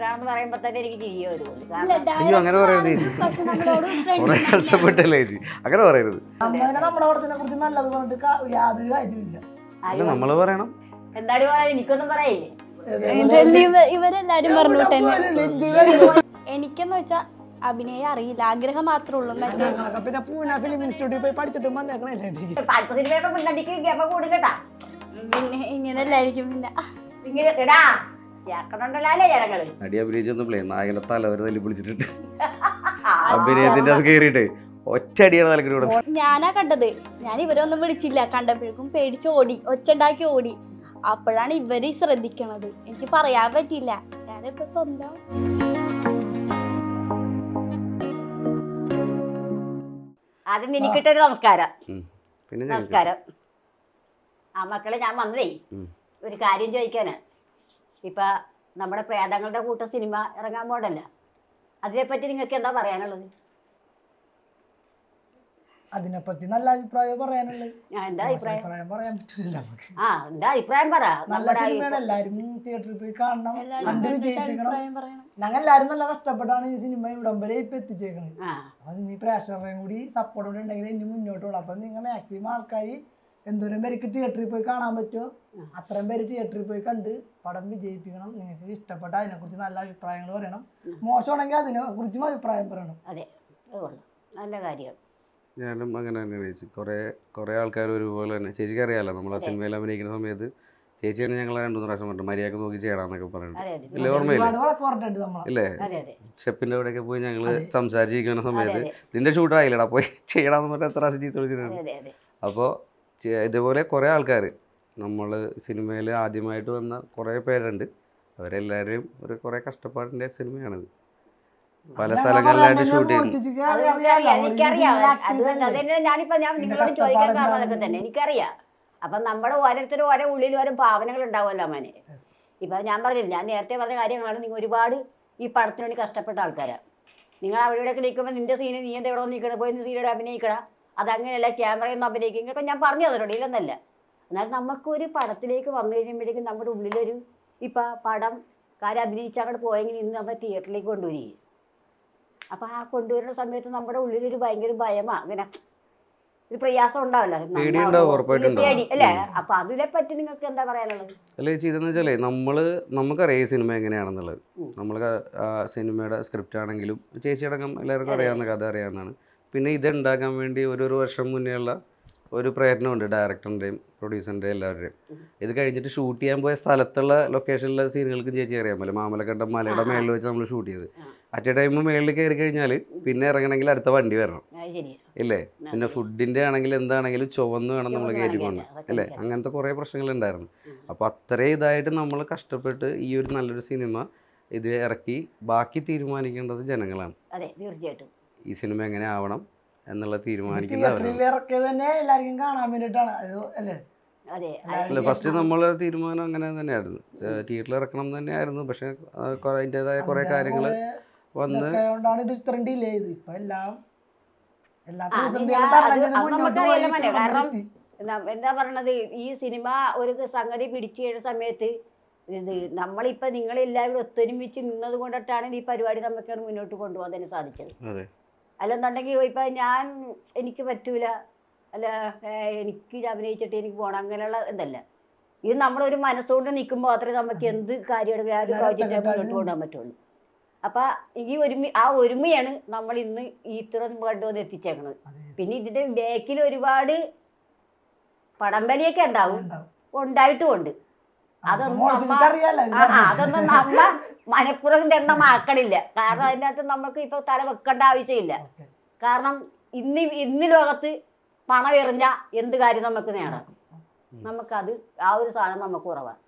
തന്നെ എനിക്ക് അങ്ങനെ പറയരുത് അങ്ങനെ നല്ലത് പറഞ്ഞിട്ട് യാതൊരു പറയണം എനിക്കൊന്നും പറഞ്ഞു എനിക്കെന്ന് വെച്ചാ അഭിനയ അറിയില്ല ആഗ്രഹം മാത്രമേ ഉള്ളൂ പിന്നെ പൂന ഫിലിം ഇൻസ്റ്റിറ്റ്യൂട്ടിൽ പോയി പഠിച്ചിട്ടും വന്നേക്കണല്ലേ അടുത്ത സിനിമയൊക്കെ പിന്നെ പിന്നെ ഇങ്ങനെ എടാ ഞാനാ കണ്ടത് ഞാൻ ഇവരൊന്നും വിളിച്ചില്ല കണ്ടപ്പോഴേക്കും പേടിച്ച് ഓടി ഒച്ചണ്ടാക്കി ഓടി അപ്പോഴാണ് ഇവര് ശ്രദ്ധിക്കണത് എനിക്ക് പറയാൻ പറ്റില്ല ഞാനിപ്പൊ സ്വന്തം ആദ്യം എനിക്കിട്ടൊരു നമസ്കാരം നമസ്കാരം ആ മക്കളെ ഞാൻ വന്നതേ ഒരു കാര്യം ചോദിക്കാനാ ഇപ്പൊ നമ്മുടെ പ്രേതങ്ങളുടെ കൂട്ടം സിനിമ ഇറങ്ങാൻ പോകണ്ടല്ല അതിനെപ്പറ്റി നിങ്ങൾക്ക് എന്താ പറയാനുള്ളത് അതിനെപ്പറ്റി നല്ല അഭിപ്രായം പറയാനുള്ളത് അഭിപ്രായം പറയാൻ പറ്റില്ല നമുക്ക് അഭിപ്രായം പറ നല്ല തിയേറ്ററിൽ പോയി കാണണം നല്ല കഷ്ടപ്പെട്ടാണ് ഈ സിനിമ ഇവിടം വരെ ഇപ്പൊ എത്തിച്ചേക്കുന്നത് അപ്പൊ ഈ പ്രേക്ഷകരുടെയും കൂടി സപ്പോർട്ട് ഉണ്ടെങ്കിൽ ഇനി മുന്നോട്ട് പോകണം അപ്പൊ നിങ്ങൾ മാക്സിമം ആൾക്കാർ എന്തോരം പേർക്ക് തിയേറ്ററിൽ പോയി കാണാൻ പറ്റുമോ അത്രയും പേര് തിയേറ്ററിൽ പോയി കണ്ട് പടം വിജയിപ്പിക്കണം നിങ്ങൾക്ക് ഇഷ്ടപ്പെട്ട അതിനെക്കുറിച്ച് നല്ല അഭിപ്രായങ്ങൾ പറയണം മോശമാണെങ്കിൽ അതിനെ കുറിച്ചും അഭിപ്രായം പറയണം അതെ നല്ല കാര്യം ഞാനും അങ്ങനെ തന്നെ ചേച്ചി കുറേ കുറേ ആൾക്കാർ ഒരുപോലെ തന്നെ ചേച്ചിക്ക് അറിയാലോ നമ്മൾ ആ സിനിമയിൽ അഭിനയിക്കുന്ന സമയത്ത് ചേച്ചി തന്നെ ഞങ്ങൾ രണ്ടു പ്രാവശ്യം പറഞ്ഞു മര്യാദ നോക്കി ചെയ്യണമെന്നൊക്കെ പറയുന്നത് ഇല്ലേ ഓർമ്മയില്ല ഇല്ലേ ഷെപ്പിൻ്റെ അവിടെയൊക്കെ പോയി ഞങ്ങൾ സംസാരിച്ചിരിക്കുന്ന സമയത്ത് നിന്റെ ഷൂട്ടായില്ലടാ ആയില്ലടാ പോയി ചെയ്യണമെന്ന് പറഞ്ഞാൽ എത്ര പ്രാവശ്യം ചീത്ത വിളിച്ചിട്ടുണ്ട് അപ്പോൾ ഇതേപോലെ കുറേ ആൾക്കാർ നമ്മൾ സിനിമയിൽ ആദ്യമായിട്ട് വന്ന കുറേ പേരുണ്ട് അവരെല്ലാവരും ഒരു കുറേ കഷ്ടപ്പാടിൻ്റെ സിനിമയാണിത് പല സ്ഥലങ്ങളിലായിട്ട് ഷൂട്ട് ചെയ്യുന്നു ഞാൻ നിങ്ങളോട് ചോദിക്കാൻ കാരണം അതൊക്കെ തന്നെ അപ്പൊ നമ്മുടെ ഓരോരുത്തരും ഓരോ ഉള്ളിൽ ഓരോ ഭാവനകൾ ഉണ്ടാവുമല്ലോ മോനെ ഇപ്പൊ ഞാൻ പറഞ്ഞില്ല ഞാൻ നേരത്തെ പറഞ്ഞ കാര്യങ്ങളാണ് നിങ്ങൾ ഒരുപാട് ഈ പടത്തിന് വേണ്ടി കഷ്ടപ്പെട്ട ആൾക്കാരാണ് നിങ്ങൾ അവിടെ ഇവിടെയൊക്കെ നിൽക്കുമ്പോൾ നിന്റെ സീന് നീ എന്താ ഇവിടെ നിൽക്കണം പോയി സീനോട് അഭിനയിക്കണം അതങ്ങനെയല്ല ക്യാമറയിൽ നിന്ന് ഞാൻ പറഞ്ഞു തന്നിട്ടുണ്ട് ഇല്ലെന്നല്ല എന്നാൽ നമുക്കൊരു പടത്തിലേക്ക് വന്നു കഴിയുമ്പോഴേക്കും നമ്മുടെ ഉള്ളിലൊരു ഇപ്പം പടം കാര്യം അഭിനയിച്ച് അങ്ങോട്ട് പോയെങ്കിൽ ഇന്ന് നമ്മൾ തിയേറ്ററിലേക്ക് കൊണ്ടുവരികയും അപ്പോൾ ആ കൊണ്ടുവരുന്ന സമയത്ത് നമ്മുടെ ഉള്ളിലൊരു ഭയങ്കര ഭയമാണ് അങ്ങനെ ഒരു പ്രയാസം ഉണ്ടാവല്ലോ പേടി അല്ലേ അപ്പൊ അതിനെ നിങ്ങൾക്ക് എന്താ പറയാനുള്ളത് അല്ല ചേച്ചി ഇതെന്ന് വെച്ചാലേ നമ്മള് നമുക്കറിയാം ഈ സിനിമ എങ്ങനെയാണെന്നുള്ളത് നമ്മൾ സിനിമയുടെ സ്ക്രിപ്റ്റ് ആണെങ്കിലും ചേച്ചിയടക്കം എല്ലാവർക്കും അറിയാവുന്ന കഥ അറിയാവുന്നതാണ് പിന്നെ ഇത് ഉണ്ടാക്കാൻ വേണ്ടി ഒരു വർഷം മുന്നേയുള്ള ഒരു പ്രയത്നമുണ്ട് ഡയറക്ടറിൻ്റെയും പ്രൊഡ്യൂസറിൻ്റെയും എല്ലാവരുടെയും ഇത് കഴിഞ്ഞിട്ട് ഷൂട്ട് ചെയ്യാൻ പോയ സ്ഥലത്തുള്ള ലൊക്കേഷനിലെ സീനുകൾക്ക് ചേച്ചി അറിയാൻ പോലെ മാമലക്കണ്ട മലയുടെ മേളിൽ വെച്ച് നമ്മൾ ഷൂട്ട് ചെയ്ത് അറ്റ് എ ടൈം മേളിൽ കയറി കഴിഞ്ഞാൽ പിന്നെ ഇറങ്ങണമെങ്കിൽ അടുത്ത വണ്ടി വരണം ഇല്ലേ പിന്നെ ഫുഡിൻ്റെ ആണെങ്കിൽ എന്താണെങ്കിലും ചുവന്ന് വേണം നമ്മൾ പോകണം അല്ലേ അങ്ങനത്തെ കുറേ പ്രശ്നങ്ങളുണ്ടായിരുന്നു അപ്പോൾ അത്രയും ഇതായിട്ട് നമ്മൾ കഷ്ടപ്പെട്ട് ഈ ഒരു നല്ലൊരു സിനിമ ഇത് ഇറക്കി ബാക്കി തീരുമാനിക്കേണ്ടത് ജനങ്ങളാണ് അതെ തീർച്ചയായിട്ടും ഈ സിനിമ എങ്ങനെ ആവണം എന്നുള്ള തീരുമാനിക്കുന്ന ഫസ്റ്റ് നമ്മളെ തീരുമാനം അങ്ങനെ തന്നെയായിരുന്നു തിയേറ്ററിൽ ഇറക്കണം തന്നെയായിരുന്നു പക്ഷെ അതിൻ്റെതായ കുറേ കാര്യങ്ങൾ വന്ന് എന്താ പറയണത് ഈ സിനിമ ഒരു സംഗതി പിടിച്ചു കഴിഞ്ഞ സമയത്ത് ഇത് നമ്മളിപ്പോൾ നിങ്ങളെല്ലാവരും ഒത്തൊരുമിച്ച് നിന്നത് കൊണ്ടിട്ടാണ് ഈ പരിപാടി നമുക്ക് മുന്നോട്ട് കൊണ്ടുപോകാൻ തന്നെ സാധിച്ചത് അല്ലെന്നുണ്ടെങ്കിൽ ഇപ്പം ഞാൻ എനിക്ക് പറ്റൂല അല്ല എനിക്ക് അഭിനയിച്ചിട്ട് എനിക്ക് പോകണം അങ്ങനെയുള്ള ഇതല്ല ഇത് നമ്മളൊരു മനസ്സുകൊണ്ട് നിൽക്കുമ്പോൾ അത്രേ നമുക്ക് എന്ത് കാര്യം ആ ഒരു പ്രോജക്റ്റ് മുന്നോട്ട് കൊണ്ടുപോകാൻ പറ്റുള്ളൂ അപ്പൊ ഈ ഒരുമ ആ ഒരുമയാണ് നമ്മൾ ഇന്ന് ഇത്ര വന്ന് എത്തിച്ചേക്കുന്നത് പിന്നെ ഇതിന്റെ ബാക്കിൽ ഒരുപാട് പടംവലിയൊക്കെ ഉണ്ടാവും ഉണ്ടായിട്ടും ഉണ്ട് അതൊന്നും നമ്മ മനഃപൂർവ്വം എണ്ണം ആക്കണില്ല കാരണം അതിനകത്ത് നമ്മൾക്ക് ഇപ്പൊ തല വെക്കേണ്ട ആവശ്യമില്ല കാരണം ഇന്ന് ഇന്ന് ലോകത്ത് പണം എറിഞ്ഞ എന്ത് കാര്യം നമുക്ക് നേടാം നമുക്കത് ആ ഒരു സാധനം നമുക്ക് കുറവാണ്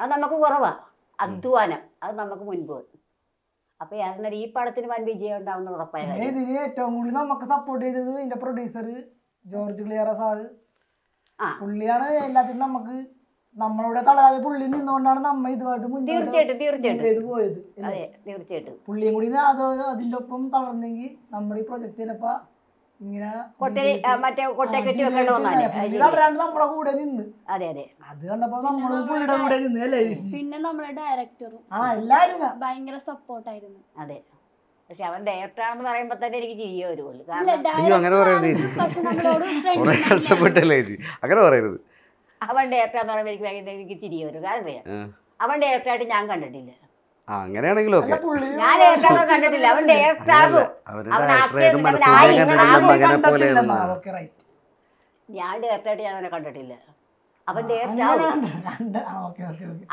അത് നമുക്ക് കുറവാണ് അധ്വാനം അത് നമുക്ക് മുൻപ് അപ്പൊ അതിനൊരു ഈ പടത്തിന് വൻ വിജയം ഉണ്ടാവുന്ന ഉറപ്പായിരുന്നു ഇതിന് ഏറ്റവും കൂടുതൽ നമുക്ക് സപ്പോർട്ട് ചെയ്തത് ഇതിന്റെ പ്രൊഡ്യൂസർ ജോർജ് ക്ലിയറ സാറ് പുള്ളിയാണ് എല്ലാത്തിനും നമുക്ക് നമ്മളോട് തളരാതെ പുള്ളി നിന്നുകൊണ്ടാണ് നമ്മ ഇതുമായിട്ട് തീർച്ചയായിട്ടും തീർച്ചയായിട്ടും പോയത് അതെ തീർച്ചയായിട്ടും പുള്ളിയും കൂടി അതിന്റെ അതിൻ്റെ ഒപ്പം തളർന്നെങ്കിൽ നമ്മുടെ ഈ പ്രൊജക്ട് ചിലപ്പോ ഇങ്ങനെ കൂടെ അതെ അതെ കൂടെ അല്ലേ പിന്നെ നമ്മുടെ ഡയറക്ടറും ആ എല്ലാരും ഭയങ്കര സപ്പോർട്ടായിരുന്നു അതെ പക്ഷെ അവൻ ഡയറക്ടർ ആണെന്ന് പറയുമ്പോ തന്നെ എനിക്ക് ചിരിയ വരുള്ളൂ അങ്ങനെ അങ്ങനെ പറയരുത് അവന്റെ ഡയറക്ടർ എന്ന് എനിക്ക് ഭയങ്കര ചിരി വരും കാരണം അറിയാം അവൻ ഡയറക്ടറായിട്ട് ഞാൻ കണ്ടിട്ടില്ല അങ്ങനെയാണെങ്കിലും ഞാൻ കണ്ടിട്ടില്ല ഞാൻ ഞാൻ അവനെ കണ്ടിട്ടില്ല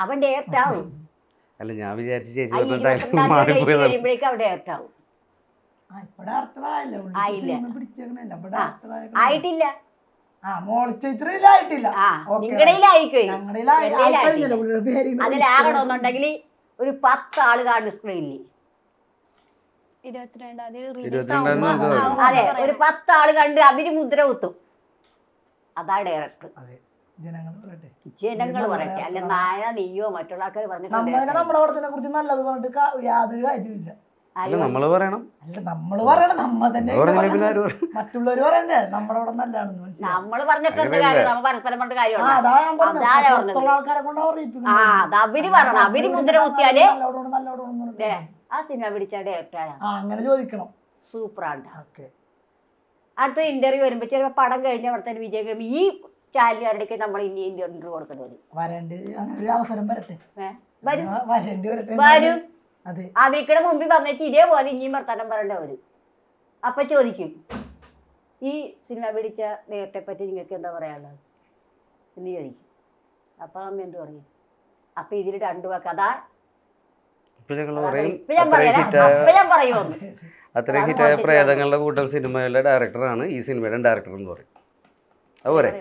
അവൻ ഡയറക്ടർ ആവും അല്ല ഞാൻ വിചാരിച്ചു ചേച്ചി ആയിട്ടില്ല ഒരു പത്ത് ആള് കാണുന്ന സ്ക്രീനിൽ അതെ ഒരു പത്ത് ആള് കണ്ട് അവര് മുദ്ര കുത്തും അതാ ഡയറക്ടർ ജനങ്ങൾ പറയട്ടെ അല്ല നായ നീയോ മറ്റുള്ള ആൾക്കാർ പറഞ്ഞു നമ്മളെ കുറിച്ച് നല്ലത് പറഞ്ഞിട്ട് യാതൊരു കാര്യമില്ല നമ്മള് പറയണം അല്ല നമ്മള് പറയണം നമ്മ തന്നെ മറ്റുള്ളവർ പറയണ്ടേ നമ്മുടെ അവിടെ നല്ലതാണെന്ന് ആ സിനിമ അങ്ങനെ ചോദിക്കണം സൂപ്പറാണ് അടുത്ത ഇന്റർവ്യൂ വരുമ്പോ ചിലപ്പോ പടം കഴിഞ്ഞ അവിടെ തന്നെ ഈ ചാലിയാരുടെ നമ്മൾ ഇനി ഇന്റർവ്യൂ കൊടുക്കേണ്ടി വരും വരേണ്ടി ഒരു അവസരം വരട്ടെ വരും വരേണ്ടി വരട്ടെ വരും അവരുടെ മുമ്പിൽ വന്നിട്ട് ഇതേപോലെ ഇനിയും വർത്തമാനം പറയേണ്ട അവര് അപ്പൊ ചോദിക്കും ഈ സിനിമ പിടിച്ച നേരത്തെ പറ്റി നിങ്ങൾക്ക് എന്താ പറയാനുള്ളത് എന്ന് ചോദിക്കും അപ്പൊ അമ്മ എന്തു പറയും അപ്പൊ ഇതിൽ രണ്ടു വാക്ക് അതാ അത്രയും ഹിറ്റായ പ്രേതങ്ങളുടെ കൂട്ടം സിനിമയിലെ ഡയറക്ടറാണ് ഈ സിനിമയുടെ ഡയറക്ടർ എന്ന് പറയും അതുപോലെ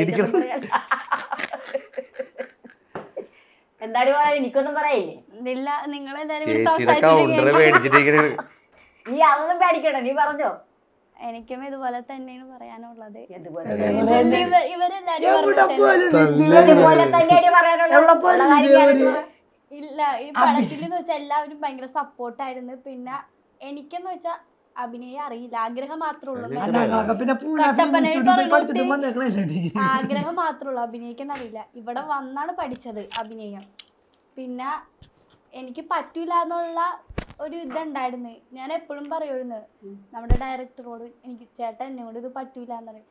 ഇടിക്കണം എന്താടി നീ എനിക്കും ഇതുപോലെ തന്നെയാണ് പറയാനുള്ളത് ഇല്ല ഈ പടത്തിൽ എല്ലാവരും ഭയങ്കര സപ്പോർട്ടായിരുന്നു പിന്നെ എനിക്കെന്ന് വെച്ചാ അഭിനയം അറിയില്ല ആഗ്രഹം മാത്രമേ ആഗ്രഹം മാത്രമേ ഉള്ളൂ അഭിനയിക്കാൻ അറിയില്ല ഇവിടെ വന്നാണ് പഠിച്ചത് അഭിനയം പിന്നെ എനിക്ക് പറ്റൂല എന്നുള്ള ഒരു ഇതുണ്ടായിരുന്നു ഞാൻ എപ്പോഴും പറയുമായിരുന്നു നമ്മുടെ ഡയറക്ടറോട് എനിക്ക് ചേട്ടൻ എന്നോട് ഇത് പറ്റൂല എന്ന് പറയും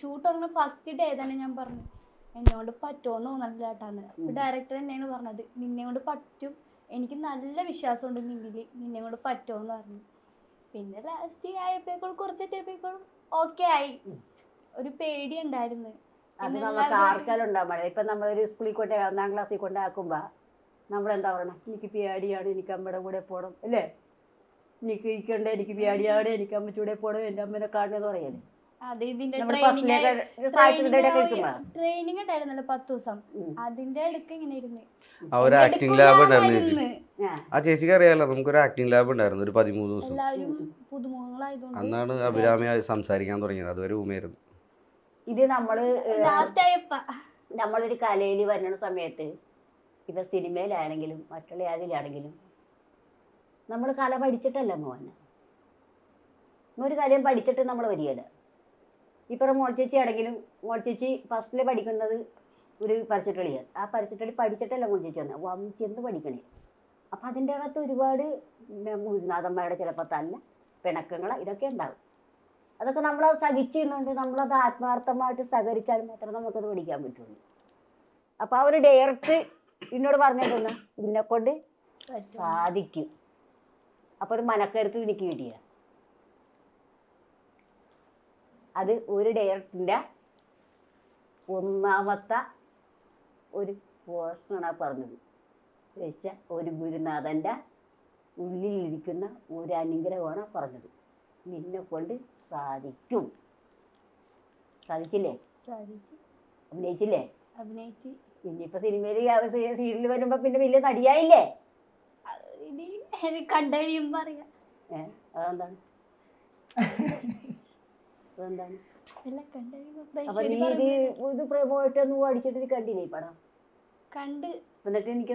ഷൂട്ട് തുടങ്ങുന്ന ഫസ്റ്റ് ഡേ തന്നെ ഞാൻ പറഞ്ഞു എന്നോട് എന്ന് തോന്നില്ല ചേട്ടാന്ന് ഡയറക്ടർ തന്നെയാണ് പറഞ്ഞത് നിന്നെ കൊണ്ട് പറ്റും എനിക്ക് നല്ല വിശ്വാസമുണ്ട് നിന്നിൽ നിന്നെ കൊണ്ട് എന്ന് പറഞ്ഞു പിന്നെ ലാസ്റ്റ് ആയപ്പോഴും കുറച്ച് ടൈപ്പോഴും ഓക്കെ ആയി ഒരു പേടി ഉണ്ടായിരുന്നു അത് നമുക്ക് ആർക്കാലും ഉണ്ടാവാൻ പാടില്ല ഇപ്പം നമ്മളൊരു സ്കൂളിൽ കൊണ്ട് ഒന്നാം ക്ലാസ്സിൽ കൊണ്ടാക്കുമ്പോൾ നമ്മളെന്താ പറയണം എനിക്ക് പേടിയാണ് എനിക്ക് അമ്മയുടെ കൂടെ പോണം അല്ലേ എനിക്ക് ഇരിക്കണ്ട എനിക്ക് പേടിയാണ് എനിക്ക് അമ്മച്ചൂടെ പോണം എൻ്റെ അമ്മേനെ കാണണമെന്ന് പറയല്ലേ ട്രെയിനിങ് ഉണ്ടായിരുന്നല്ലോ പത്ത് ദിവസം അതിന്റെ അടുക്ക് ഇങ്ങനെ ഇരുന്ന് ഒരു ആക്ടിംഗ് ലാബ് ഉണ്ടായിരുന്നു ആ ചേച്ചിക്ക് അറിയാലോ നമുക്കൊരു ലാബ് ഉണ്ടായിരുന്നു ഒരു പതിമൂന്ന് ദിവസം അന്നാണ് അഭിരാമി സംസാരിക്കാൻ തുടങ്ങിയത് അതുവരെ ഊമയായിരുന്നു ഇത് നമ്മള് നമ്മളൊരു കലയില് വരണ സമയത്ത് ഇപ്പൊ സിനിമയിലാണെങ്കിലും മറ്റുള്ള ഏതിലാണെങ്കിലും നമ്മൾ കല പഠിച്ചിട്ടല്ല മോനെ ഒരു കാര്യം പഠിച്ചിട്ട് നമ്മൾ വരികയില്ല ഇപ്പം മോൾ ചേച്ചി ആണെങ്കിലും മോൾ ചേച്ചി ഫസ്റ്റിൽ പഠിക്കുന്നത് ഒരു പരസ്യട്ടളിയാണ് ആ പരസ്യട്ടളി പഠിച്ചിട്ടല്ല മോൾ ചേച്ചി വന്നത് വന്ന് ചെന്ന് പഠിക്കണേ അപ്പം അതിൻ്റെ അകത്ത് ഒരുപാട് ഗുരുനാഥന്മാരുടെ ചിലപ്പോൾ തല്ല പിണക്കങ്ങൾ ഇതൊക്കെ ഉണ്ടാവും അതൊക്കെ നമ്മൾ സഹിച്ചിരുന്നുണ്ട് നമ്മളത് ആത്മാർത്ഥമായിട്ട് സഹകരിച്ചാൽ മാത്രമേ നമുക്കത് പഠിക്കാൻ പറ്റുള്ളൂ അപ്പോൾ ആ ഒരു ഡയറക്റ്റ് എന്നോട് പറഞ്ഞിട്ടുണ്ട് ഇതിനെക്കൊണ്ട് സാധിക്കും അപ്പോൾ ഒരു മനക്കരുത്ത് എനിക്ക് കിട്ടിയാണ് അത് ഒരു ഡയറക്റ്റിൻ്റെ ഒന്നാമത്തെ ഒരു പോർഷനാണ് പറഞ്ഞത് വെച്ച ഒരു ഗുരുനാഥൻ്റെ ഉള്ളിലിരിക്കുന്ന ഒരു അനുഗ്രഹമാണ് പറഞ്ഞത് നിന്നെ കൊണ്ട് സാധിക്കും സാധിച്ചില്ലേ സാധിച്ചു അഭിനയിച്ചില്ലേ അഭിനയിച്ചു ഇനിയിപ്പോ സിനിമയിൽ സീരിയൽ വരുമ്പോ പിന്നെ വലിയ നടിയായില്ലേ കണ്ടഴിയുമ്പോ അറിയാം ഏഹ് അതെന്താണ് ഞാൻ എനിക്ക്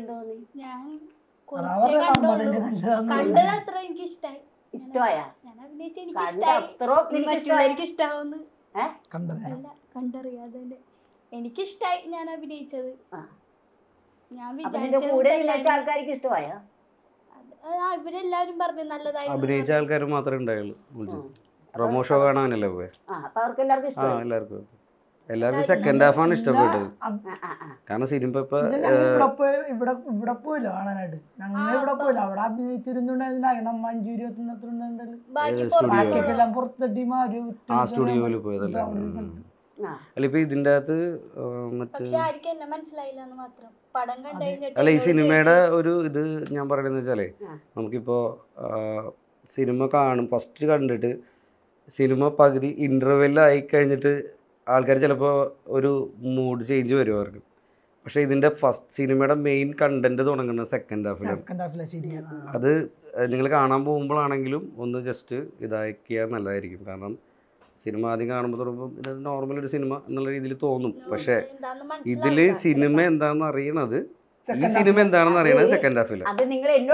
ഇഷ്ടായി ഇഷ്ടമായ ഞാൻ എനിക്ക് ഇഷ്ടായി കണ്ടറിയാതെ എനിക്കിഷ്ടായി ഞാൻ അഭിനയിച്ചത് ഞാൻ അപ്പൊ വിചാരിച്ചത് ആൾക്കാർക്ക് ആ, പറഞ്ഞു നല്ലതായിരുന്നു അഭിനയിച്ച ആൾക്കാർ മാത്രമേ ഉണ്ടായുള്ളൂ പ്രൊമോ ഷോ കാണാനല്ലേ പോയെ ആ എല്ലാവർക്കും സെക്കൻഡ് ഹാഫ് ആണ് ഇഷ്ടപ്പെട്ടത് കാരണം സിനിമ ഇപ്പൊ ഇവിടെ ഇവിടെ പോയില്ല കാണാനായിട്ട് ഇവിടെ പോയില്ല പുറത്തെ പോയതല്ലേ അല്ല ഇപ്പൊ ഇതിന്റെ അകത്ത് അല്ല ഈ സിനിമയുടെ ഒരു ഇത് ഞാൻ പറയണെന്ന് വെച്ചാലേ നമുക്കിപ്പോ സിനിമ കാണും ഫസ്റ്റ് കണ്ടിട്ട് സിനിമ പകുതി ഇൻ്റർവെല്ലായി കഴിഞ്ഞിട്ട് ആൾക്കാർ ചിലപ്പോൾ ഒരു മൂഡ് ചേഞ്ച് വരും അവർക്ക് പക്ഷേ ഇതിൻ്റെ ഫസ്റ്റ് സിനിമയുടെ മെയിൻ കണ്ടന്റ് തുടങ്ങുന്നത് സെക്കൻഡ് ഹാഫിലാണ് അത് നിങ്ങൾ കാണാൻ പോകുമ്പോഴാണെങ്കിലും ഒന്ന് ജസ്റ്റ് ഇതാക്കിയാൽ നല്ലതായിരിക്കും കാരണം സിനിമ ആദ്യം കാണുമ്പോൾ തുടങ്ങുമ്പോൾ ഇത് നോർമൽ ഒരു സിനിമ എന്നുള്ള രീതിയിൽ തോന്നും പക്ഷേ ഇതിൽ സിനിമ എന്താണെന്ന് അറിയണത് ഈ സിനിമ എന്താണെന്ന് അറിയണത് സെക്കൻഡ് ഹാഫിൽ അത് നിങ്ങൾ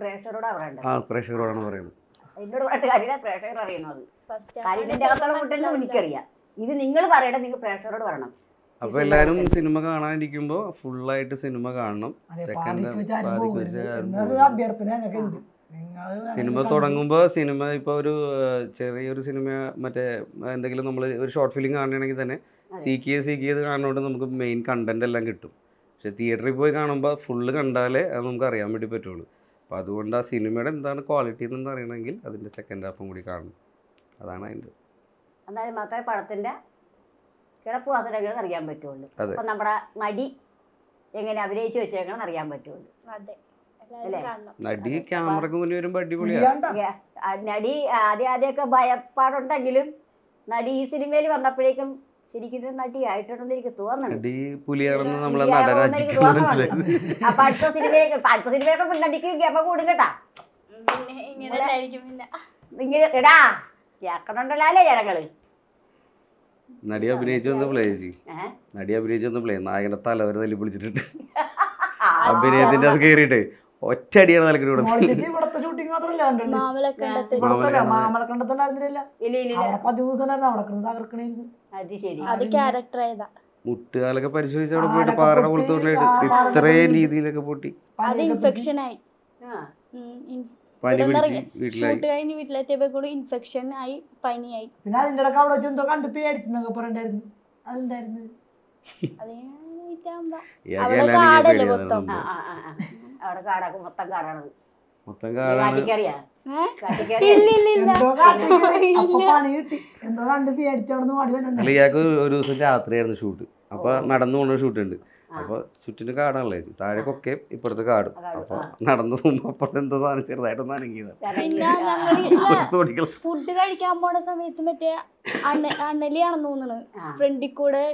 പ്രേക്ഷകരോടാണ് പറയുന്നത് എന്നോട് പറഞ്ഞ കാര്യമില്ല പ്രേക്ഷകർ അറിയണത് കാര്യം അകത്തുള്ള മുട്ടൊന്നും എനിക്കറിയാം ഇത് നിങ്ങൾ പറയണം നിങ്ങൾ പ്രേക്ഷകരോട് പറയണം അപ്പൊ എല്ലാരും സിനിമ കാണാനിരിക്കുമ്പോ ഫുള്ളായിട്ട് സിനിമ കാണണം സിനിമ തുടങ്ങുമ്പോ സിനിമ ഇപ്പൊ ഒരു ചെറിയൊരു സിനിമ മറ്റേ എന്തെങ്കിലും നമ്മൾ ഒരു ഷോർട്ട് ഫിലിം കാണണമെങ്കിൽ തന്നെ സീക്കിയത് സീക്കിയത് കാണുന്നോണ്ട് കാണുന്നതുകൊണ്ട് നമുക്ക് മെയിൻ കണ്ടന്റ് എല്ലാം കിട്ടും പക്ഷെ തിയേറ്ററിൽ പോയി കാണുമ്പോൾ ഫുള്ള് കണ്ടാലേ അത് നമുക്ക് അറിയാൻ വേണ്ടി പറ്റുള്ളൂ അപ്പോൾ അതുകൊണ്ട് ആ സിനിമയുടെ എന്താണ് ക്വാളിറ്റി എന്ന് അറിയണമെങ്കിൽ അതിൻ്റെ സെക്കൻഡ് ഹാഫും കൂടി കാണണം അതാണ് അതിൻ്റെ എന്നാലും മാത്രമേ പടത്തിൻ്റെ കിടപ്പ് വാസനകൾ അറിയാൻ പറ്റുള്ളൂ അപ്പം നമ്മുടെ നടി എങ്ങനെ അഭിനയിച്ചു വെച്ചേക്കണം അറിയാൻ പറ്റുള്ളൂ അതെ നടി ക്യാമറക്ക് മുന്നിൽ വരുമ്പോൾ അടിപൊളിയാണ് നടി ആദ്യം ആദ്യമൊക്കെ ഭയപ്പാടുണ്ടെങ്കിലും നടി ഈ സിനിമയിൽ വന്നപ്പോഴേക്കും ശരിക്കും നടിയായിട്ടുണ്ടെന്ന് എനിക്ക് തോന്നുന്നുണ്ട് അപ്പൊ അടുത്ത സിനിമയൊക്കെ അടുത്ത സിനിമയൊക്കെ നടിക്ക് ഗമ കൂടും കേട്ടാ ഇങ്ങനെ എടാ കേക്കണുണ്ടല്ലോ ജനങ്ങള് നടി അഭിനയിച്ചു വന്ന പ്ലേ ചേച്ചി നടി അഭിനയിച്ചു വന്ന പ്ലേ നായകന്റെ തലവരെ തല്ലി പിടിച്ചിട്ടുണ്ട് അഭിനയത്തിന്റെ അത് കേറിയിട്ട് ഒറ്റയടിയാണ് നിലക്കടി മുട്ടുകാലൊക്കെ പരിശോധിച്ച് അവിടെ പോയിട്ട് പാറയുടെ പുറത്തോട്ടിലായിട്ട് ഇത്രയും രീതിയിലൊക്കെ പൊട്ടി ഇൻഫെക്ഷൻ ആയി പനിയായി പിന്നെ അതിന്റെ ഇടയ്ക്ക് അവിടെ വെച്ച് എന്തോ കണ്ടു പേടിച്ചെന്നൊക്കെ പറഞ്ഞിട്ടുണ്ടായിരുന്നു അതുണ്ടായിരുന്നു അവിടെ കാടല്ലേ മൊത്തം അവിടെ കാടാക്കും മൊത്തം കാടാണത് മൊത്തം കാടാണ് കാട്ടിക്കറിയാ ഒരു ദിവസം രാത്രിയായിരുന്നു ഷൂട്ട് അപ്പൊ നടന്നു പോണ ഷൂട്ട് ഉണ്ട് അപ്പോൾ ചുറ്റിന് കാടാണല്ലേ താഴേക്കൊക്കെ ഇപ്പുറത്ത് കാടും അപ്പോൾ നടന്നു പോകുമ്പോ അപ്പുറത്ത് എന്തോ സാധനം ചെറുതായിട്ടൊന്നും അനങ്ങിയതാണ് ഫുഡ് കഴിക്കാൻ പോണ സമയത്ത് മറ്റേ അണ്ണലിയാണെന്ന് തോന്നുന്നു ഫ്രണ്ടിൽ കൂടെ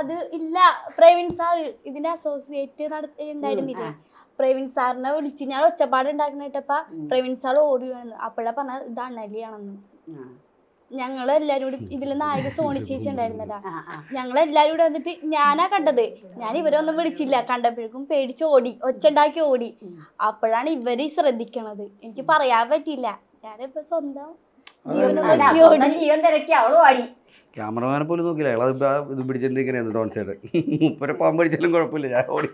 അത് ഇല്ല പ്രവീൺ സാർ ഇതിന്റെ അസോസിയേറ്റ് ഉണ്ടായിരുന്നില്ല പ്രവീൺ സാറിനെ വിളിച്ച് ഞാൻ ഒച്ചപ്പാട് ഉണ്ടാക്കണ കേട്ടപ്പ പ്രവീൺ സാർ ഓടി വേണം അപ്പോഴാ പറഞ്ഞ ഇത് അണ്ണലിയാണെന്ന് ഞങ്ങളെല്ലാരും കൂടി ഇതിൽ നായിക സോണി ചേച്ചി ഉണ്ടായിരുന്നതാ ഞങ്ങളെല്ലാരും കൂടെ വന്നിട്ട് ഞാനാ കണ്ടത് ഞാൻ ഇവരൊന്നും വിളിച്ചില്ല കണ്ടപ്പോഴേക്കും പേടിച്ച് ഓടി ഒച്ചണ്ടാക്കി ഓടി അപ്പോഴാണ് ഇവര് ശ്രദ്ധിക്കണത് എനിക്ക് പറയാൻ പറ്റില്ല ഞാനിപ്പോ സ്വന്തം ജീവൻ ഓടി ക്യാമറമാനെ പോലും നോക്കില്ല ഇത് പിടിച്ചിട്ടിരിക്കണേ ഡോൺ സൈഡ് പാമ്പ് പിടിച്ചാലും കുഴപ്പമില്ല ഞാൻ ഓടി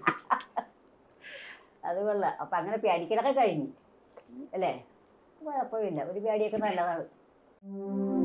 അത് കൊള്ളാം അപ്പൊ അങ്ങനെ പേടിക്കലൊക്കെ കഴിഞ്ഞു അല്ലേ കുഴപ്പമില്ല ഒരു പേടിയൊക്കെ നല്ലതാണ്